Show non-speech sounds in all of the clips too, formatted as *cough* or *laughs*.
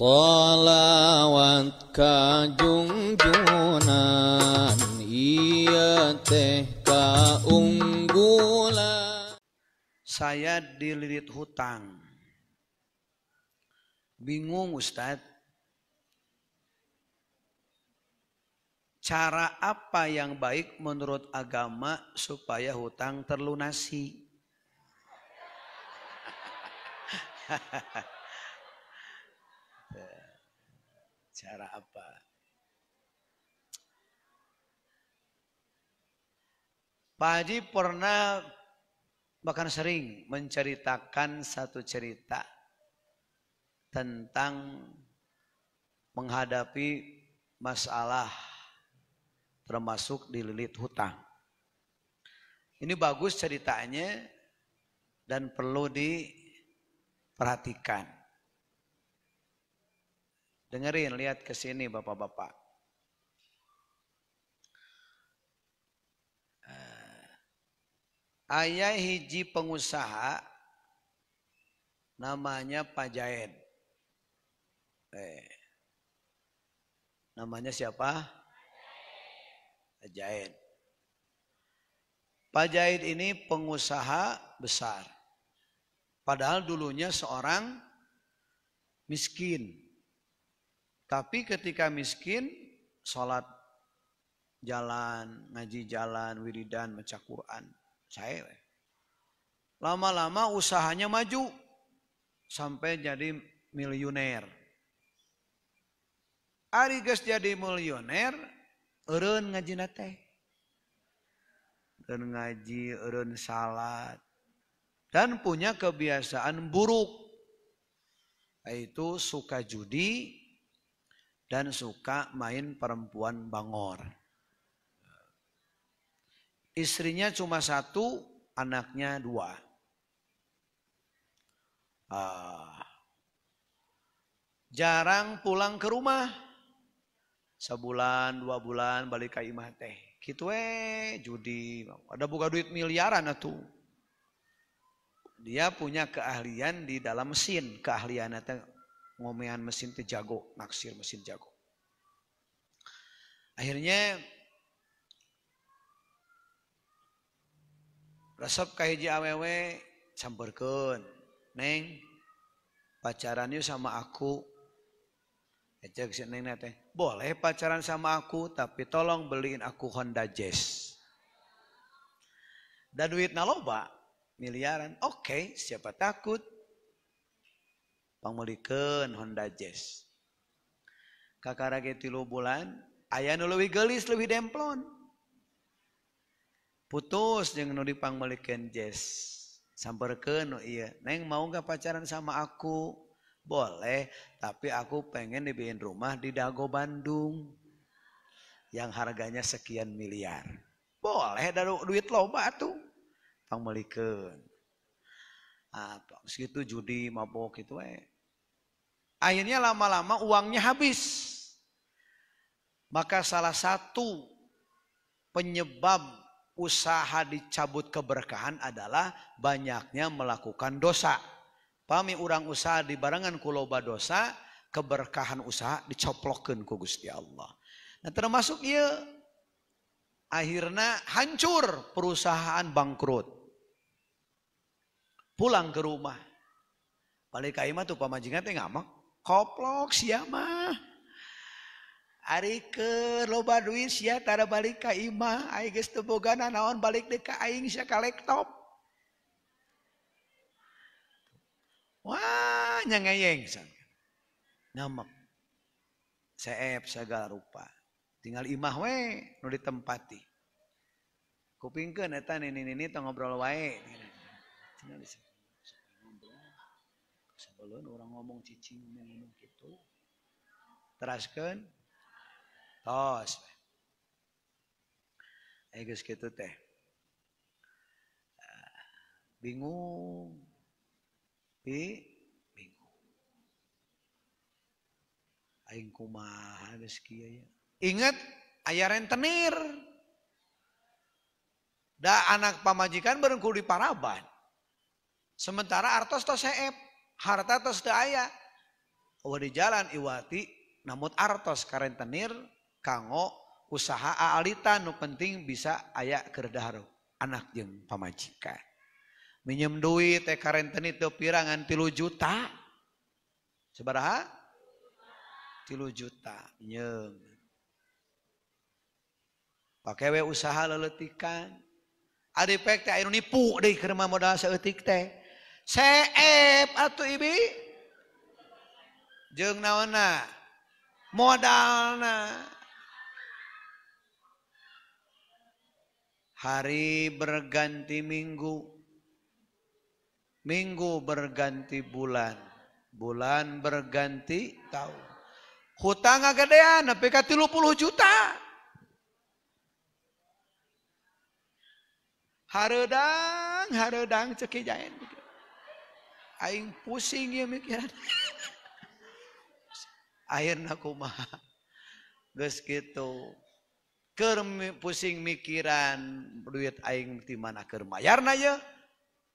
Salawat kajung Iya teh Saya dililit hutang Bingung Ustadz Cara apa yang baik menurut agama supaya hutang terlunasi? *laughs* cara apa? Pak Haji pernah bahkan sering menceritakan satu cerita tentang menghadapi masalah termasuk dililit hutang. Ini bagus ceritanya dan perlu diperhatikan. Dengerin, lihat ke sini Bapak-bapak. Eh, ayah hiji pengusaha namanya Pak Jaed. Eh. Namanya siapa? Pak Jaed. Pak Jaid ini pengusaha besar. Padahal dulunya seorang miskin. Tapi ketika miskin, sholat jalan, ngaji jalan, wiridan, baca Quran. Saya lama-lama usahanya maju sampai jadi miliuner. Ari geus jadi miliuner, eureun ngaji nate. eren ngaji, eureun salat. Dan punya kebiasaan buruk. Yaitu suka judi, dan suka main perempuan bangor. Istrinya cuma satu, anaknya dua. Ah, jarang pulang ke rumah. Sebulan, dua bulan balik ke imah teh. Gitu eh judi. Ada buka duit miliaran atuh dia punya keahlian di dalam mesin keahlian itu ngomehan mesin teh jago, naksir mesin jago. Akhirnya resep kahiji awewe campurkan. Neng pacaran yuk sama aku. ejek si Neng nate, boleh pacaran sama aku tapi tolong beliin aku Honda Jazz. Dan duit naloba miliaran, oke okay, siapa takut Honda Jazz Kakak tilu bulan ayaah nu gelis lebih demplon putus yang dipang Jazz samperken ya neng mau nggak pacaran sama aku boleh tapi aku pengen dibiin rumah di Dago Bandung yang harganya sekian miliar boleh duit lobat tuh apa ah, segitu judi mabok itu eh. Akhirnya lama-lama uangnya habis. Maka salah satu penyebab usaha dicabut keberkahan adalah banyaknya melakukan dosa. Pahami orang usaha di barangan kuloba dosa, keberkahan usaha dicoplokin ku Gusti Allah. Nah termasuk ia akhirnya hancur perusahaan bangkrut pulang ke rumah. Balik ke imah tuh pamajingan teh ngamak, koplok sia mah. Ari ke loba duit sia tara balik ka imah, ai geus teu naon balik deh ka aing sia ka laptop. Wah, nyangeyeng Ngamak. Seep segala rupa. Tinggal imah we nu ditempati. Kupingkeun eta nini-nini tong ngobrol wae. Tinggal balon orang ngomong cicing ngomong-ngomong gitu teraskan tos Ayo eh, gitu teh eh, bingung bi bingung aing kumaha geus kieu ya ingat aya rentenir da anak pamajikan barengku di paraban sementara artos tos seep hart atas ke aya di jalan iwati Nam artos Karenenir kang usahaalitau penting bisa ayat kero anak yang pamajikan menyemdui teh Karenten itu pirangan juta juta pakai wek usaha leletikan di ke modaltik CF atau ibi jeng naona modalna hari berganti minggu minggu berganti bulan bulan berganti tahun hutang gedean tapi lu puluh juta haredang, haredang, ceki Aing pusing ya mikiran. Akhirnya kumaha. Geus gitu. Keur pusing mikiran duit aing di mana keur mayarna ya.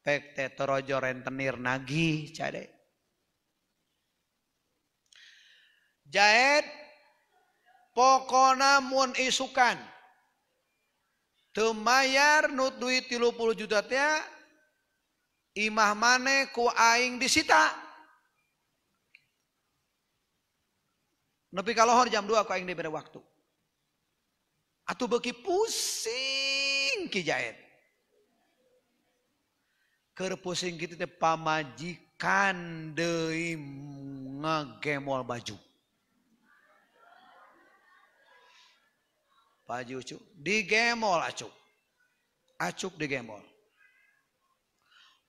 Pek teh terojo rentenir nagih cade. jahit pokona mun isukan. Temayar nut duit puluh juta teh imah mane ku aing disita. Nepi kalohor jam 2 ku aing diberi waktu. Atu beki pusing ki jahit. Ker pusing gitu pamajikan deui ngegemol baju. Baju cu, digemol acuk. Acuk digemol.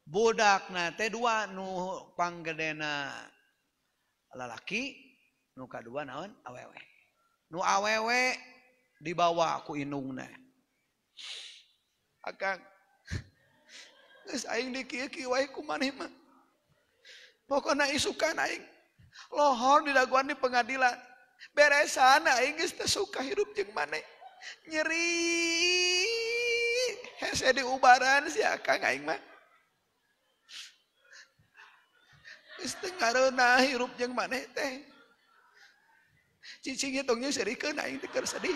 dak nat2pang alaki nu ka naun awewe awewe dibawa aku inunging *laughs* dipokok na isuka naing lohon digua di pengadilan bere sana suka hidup man nyeri he dibaran si Setengah hirup yang mana teh cicing hitungnya sedih ke naik teker sedih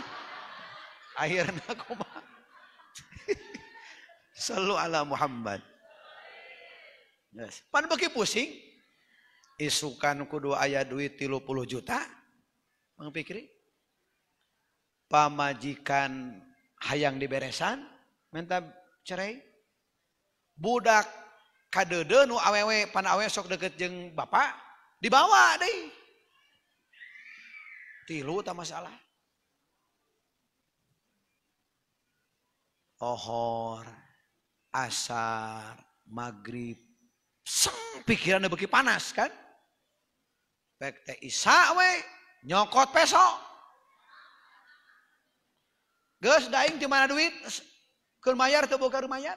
akhirnya aku mah *laughs* selalu ala Muhammad yes. pan bagi pusing isukan kudu ayah duit tilu puluh juta mengpikiri pamajikan hayang diberesan minta cerai budak kadede nu awewe pan awe sok deket jeng bapak dibawa deh tilu tak masalah ohor asar maghrib seng pikirannya begi panas kan pek teh isa we nyokot peso, Gus daing di mana duit? Keur tuh bukan boga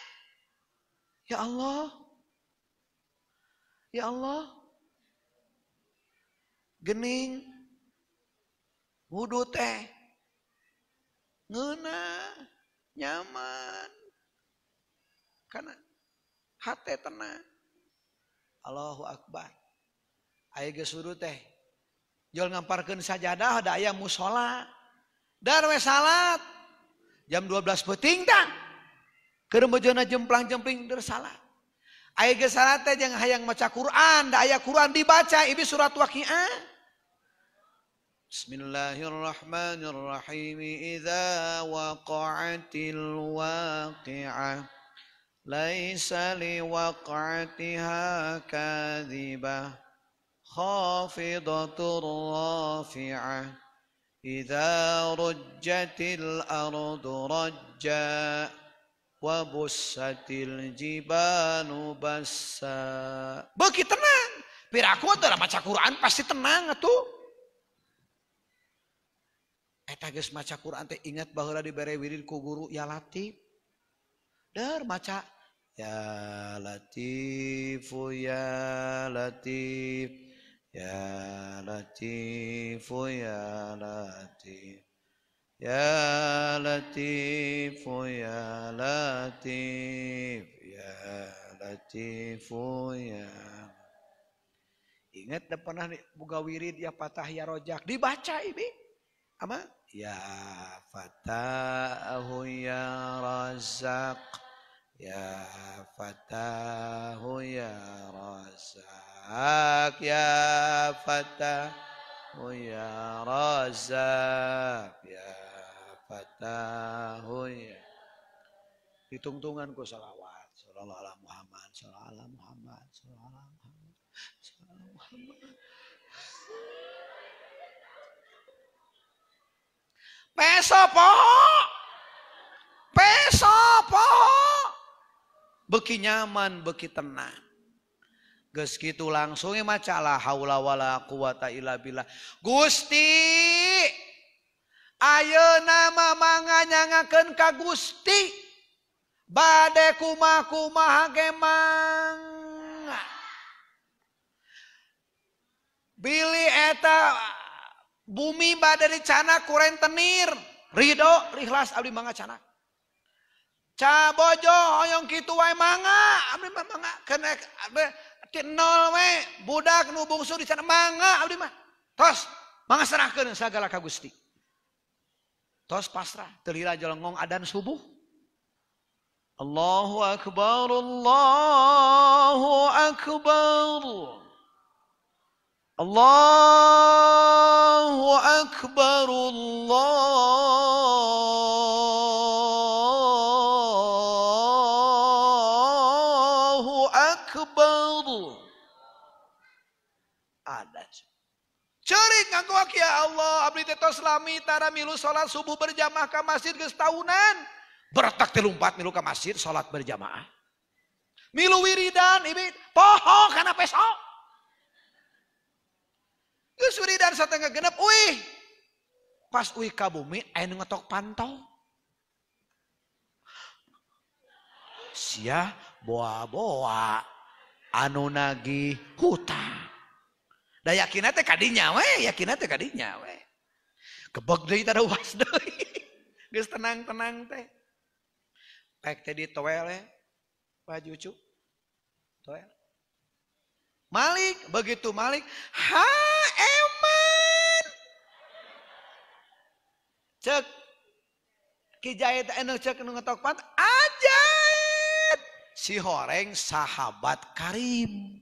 Ya Allah. Ya Allah. Gening. Wudhu teh. Ngena. Nyaman. Karena hati tenang. Allahu Akbar. Ayo gesuruh teh. Jol ngamparkan sajadah ada ayam musola. Darwe salat. Jam 12 peting tang. Kerembojona jemplang-jempling tersalah. Ayah gesalah teh yang hayang maca Quran. Dah ayah Quran dibaca. Ini surat waki'ah. Eh? Bismillahirrahmanirrahim. Iza waqa'atil waqi'ah. Laisa liwaqa'atiha kadhibah. Khafidatur rafi'ah. إذا رجت الأرض رجّا Wabusatil jibanu basa. Beki tenang. aku adalah maca Quran pasti tenang atuh. Eta geus maca Quran teh ingat baheula dibere wirid ku guru ya Latif. Der maca ya, ya latif ya Latif. Ya latif ya Latif. Ya latif, ya latif, ya latif, ya. Ingat dah pernah buka wirid ya patah ya rojak. Dibaca ini. Ama? Ya fatah, ya rojak, Ya fatah, ya rojak, Ya fatah. يا oh ya Razak ya Fatahu ya hitung-hitungan ku salawat sallallahu alaihi Muhammad sallallahu alaihi Muhammad sallallahu alaihi Muhammad sallallahu alaihi Muhammad peso poho peso poho beki nyaman beki tenang Gus gitu langsung ya maca la haula wala quwata illa billah. Gusti nama manganya ngakan ka Gusti. Bade kumah kumah kemang. Bili eta bumi bade dicana tenir. Ridho rihlas abdi manga cana. Cabojo hoyong kitu wae manga abdi kenek abdi Ti nol we, budak nu bungsu di sana mangga abdi mah. Tos, mangga serahkeun sagala ka Gusti. Tos pasrah, telira jolongong adan subuh. Allahu akbar, Allahu akbar. Allahu akbar, Allahu anggok ya Allah. Abdi teh tos lami tara milu salat subuh berjamaah ka masjid geus tahunan. Bertak teh milu ka masjid salat berjamaah. Milu wiridan ibi poho kana pesok. Geus wiridan satengah genep uih. Pas uih ka bumi aya ngetok pantau. Sia boa-boa anu nagih hutang. Da yakin teh kadinya we, yakin teh kadinya we. Gebeg deui tah uas *laughs* deui. Geus tenang-tenang teh. Pek teh di we. Pak eh. Jucu. Toel. Malik, begitu Malik, ha eman. Cek Kijahit anu cek nu ngetokpat ajaib. Si horeng sahabat Karim.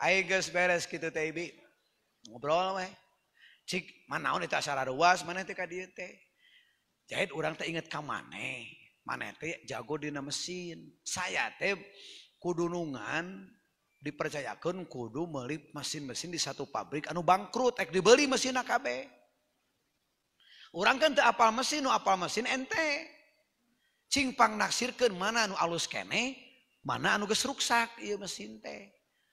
es inget kam man man jago mesin saya kuduungan dipercayakan kudu melilip mesin-mesisin di satu pabrik anu bangkrut teh dibeli mesinKB orangpal mesinpal mesin ente cingpang nassirkan mana anu alus kene mana anu gesruksak mesin teh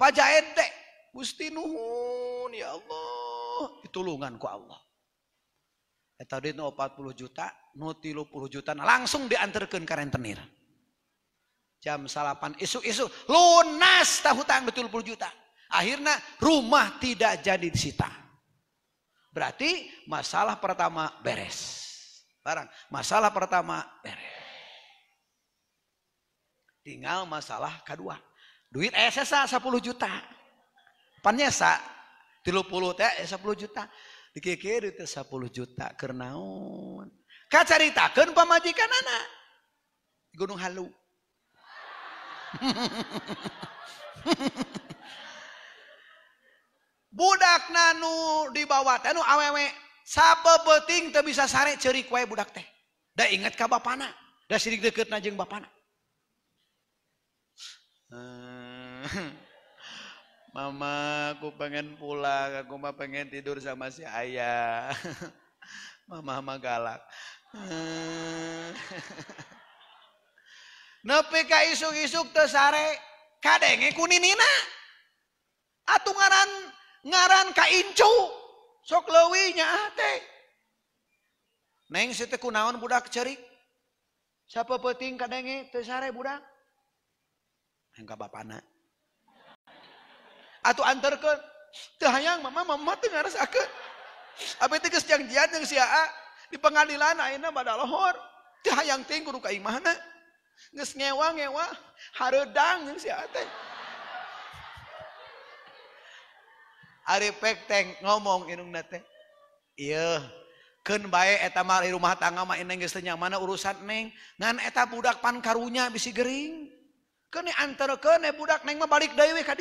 Pajak ente. Gusti nuhun ya Allah. Ditulungan ku Allah. Eta duit nu 40 juta, nu 30 juta nah langsung diantarkan ke rentenir. Jam salapan isu-isu lunas tahu betul 30 juta. Akhirnya rumah tidak jadi disita. Berarti masalah pertama beres. Barang, masalah pertama beres. Tinggal masalah kedua. duit SSS 10 jutasa jutakiri 10 juta Kakita Ken pemajikan anak Gunung Halu *laughs* budak Nanu dibawa awe bisa sae budak teh ingat Ka si- deket najeng Bana *laughs* mamaku pengen pula akuma pengen tidur sama si ayaah *laughs* Mama galak *laughs* nek isu-isuktesare Ka kunna atuh ngaran ngaran kaincu sokwinya ah neng se kunawan budak ceri siapa petin kadangtesare budakngka papa anak punya At antarken chaang mama mamang ngang di pengalilan lohor cha yangng Ngs wa ha peng ngomong ke baye eta mal rumah ta ngongnya mana urusan neng ngan eta budak pan karunya bisi gering ke antar e budak neng mebalik dawe ka?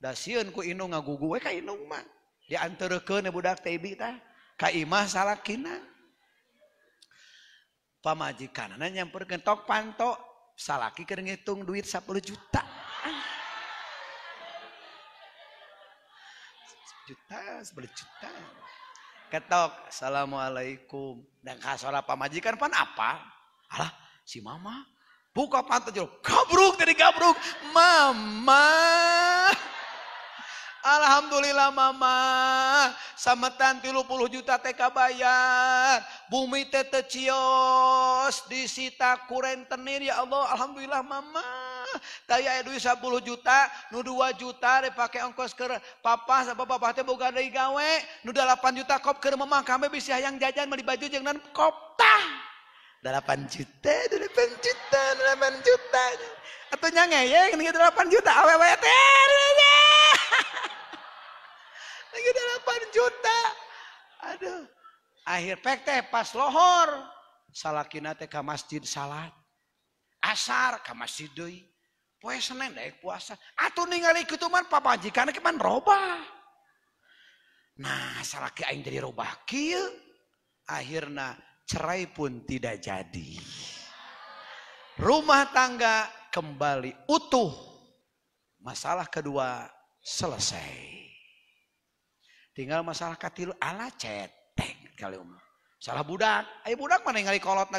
Dasian sieun ku Inung ngagugu we ka Inung mah. Diantereukeun e budak teh ibi tah. Ka Imah salakina. Pamajikanana nyamperkeun tok panto salaki keur ngitung duit 10 juta. juta, 10 juta. Ketok, Assalamualaikum. Dan kasora pamajikan pan apa? Alah, si mama. Buka pantat jauh. Gabruk dari gabruk. Mama. Alhamdulillah mama sametan 30 juta TK bayar bumi tete cios disita tenir ya Allah Alhamdulillah mama daya duit 10 juta nu 2 juta dipakai ongkos ke papa sama papa teh boga dari gawe nu 8 juta kop ke mama kami bisa yang jajan beli baju jangan nan kop tah 8 juta 8 juta 8 juta atau nyangeyeng 8 juta awewe teh lagi 8 juta. Aduh. Akhir pek teh pas lohor. Salakina teh ke masjid salat. Asar ke masjid doi. Poe Senin deh puasa. atau ningali kitu man papajikan ke man roba. Nah, salaki aing jadi roba kia. akhirnya cerai pun tidak jadi. Rumah tangga kembali utuh. Masalah kedua selesai. masalah katil alace kali salah Budak kalaut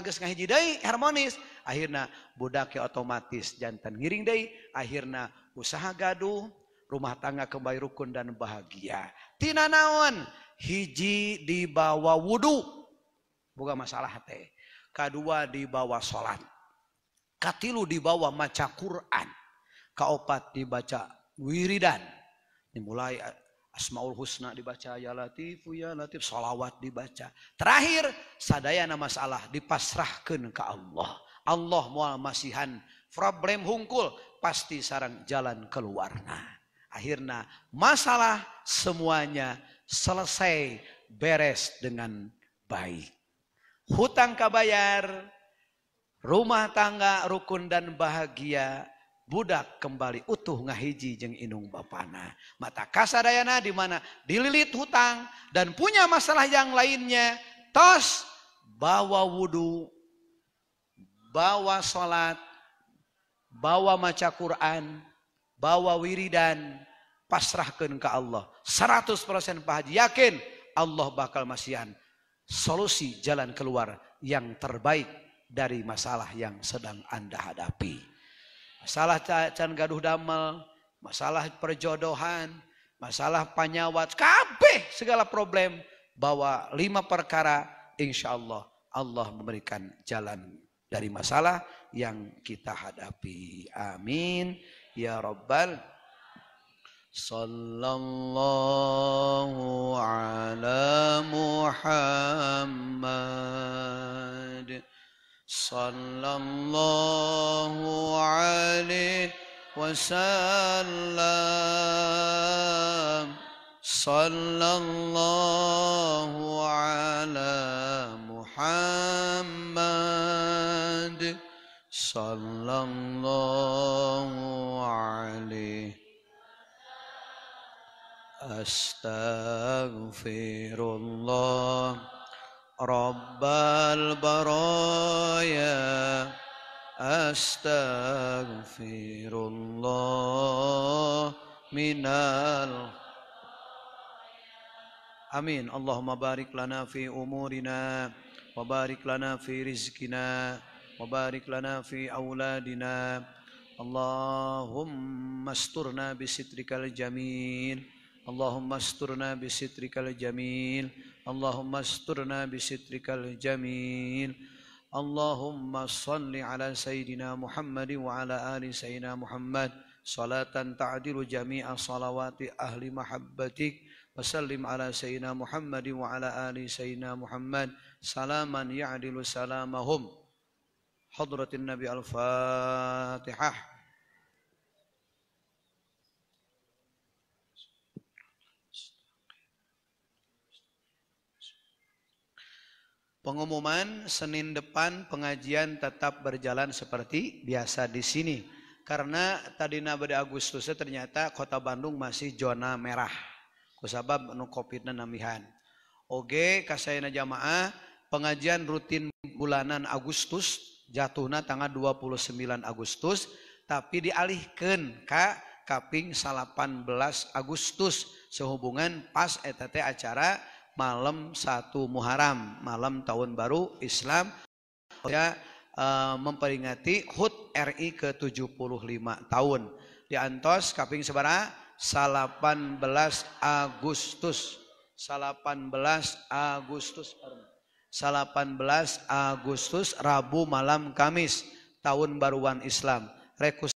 harmonis akhirnya buddak otomatis jantan ngiring day akhirnya usaha gaduh rumah tangga kebai rukun dan bahagia Ti naon hiji di bawah wudhubuka masalah kedua di bawahwa salat katillu dibawa maca Quran kauopat dibaca wiridan dimulai atau Asmaul Husna dibaca ya latif, ya Latif salawat dibaca. Terakhir sadayana masalah dipasrahkan ke Allah. Allah mual masihan problem hungkul pasti sarang jalan Nah, Akhirnya masalah semuanya selesai beres dengan baik. Hutang kabayar, rumah tangga rukun dan bahagia, budak kembali utuh ngahiji jeng inung bapana. Mata kasadayana di mana dililit hutang dan punya masalah yang lainnya. Tos bawa wudhu, bawa sholat, bawa maca Quran, bawa wiridan, pasrahkan ke Allah. 100% persen Haji yakin Allah bakal masihan solusi jalan keluar yang terbaik dari masalah yang sedang Anda hadapi. Masalah can gaduh damel, masalah perjodohan, masalah panyawat, kabeh segala problem bawa lima perkara insya Allah Allah memberikan jalan dari masalah yang kita hadapi. Amin. Ya Rabbal Sallallahu ala Muhammad. صلى الله عليه وسلم صلى الله على محمد صلى الله عليه أستغفر الله Rabbal البرايا أستغفر الله من Amin. Allahumma barik lana fi umurina wa barik lana fi rizkina wa barik lana fi awladina. Allahumma asturna bi sitrikal jamil. Allahumma asturna bi sitrikal jamil. اللهم استرنا بسترك الجميل اللهم صل على سيدنا محمد وعلى آل سيدنا محمد صلاة تعدل جميع صلوات أهل محبتك وسلم على سيدنا محمد وعلى آل سيدنا محمد سلاما يعدل سلامهم حضرة النبي الفاتحة Pengumuman Senin depan pengajian tetap berjalan seperti biasa di sini. Karena tadi nabadi Agustus ternyata kota Bandung masih zona merah. Kusabab nu covid namihan. Oke, kasayana jamaah pengajian rutin bulanan Agustus jatuhnya tanggal 29 Agustus tapi dialihkan ke kaping 18 Agustus sehubungan pas ETT acara malam satu Muharram, malam tahun baru Islam. ya eh, memperingati HUT RI ke-75 tahun. Di Antos kaping sebara 18 Agustus. 18 Agustus. 18 Agustus Rabu malam Kamis tahun baruan Islam. Rekus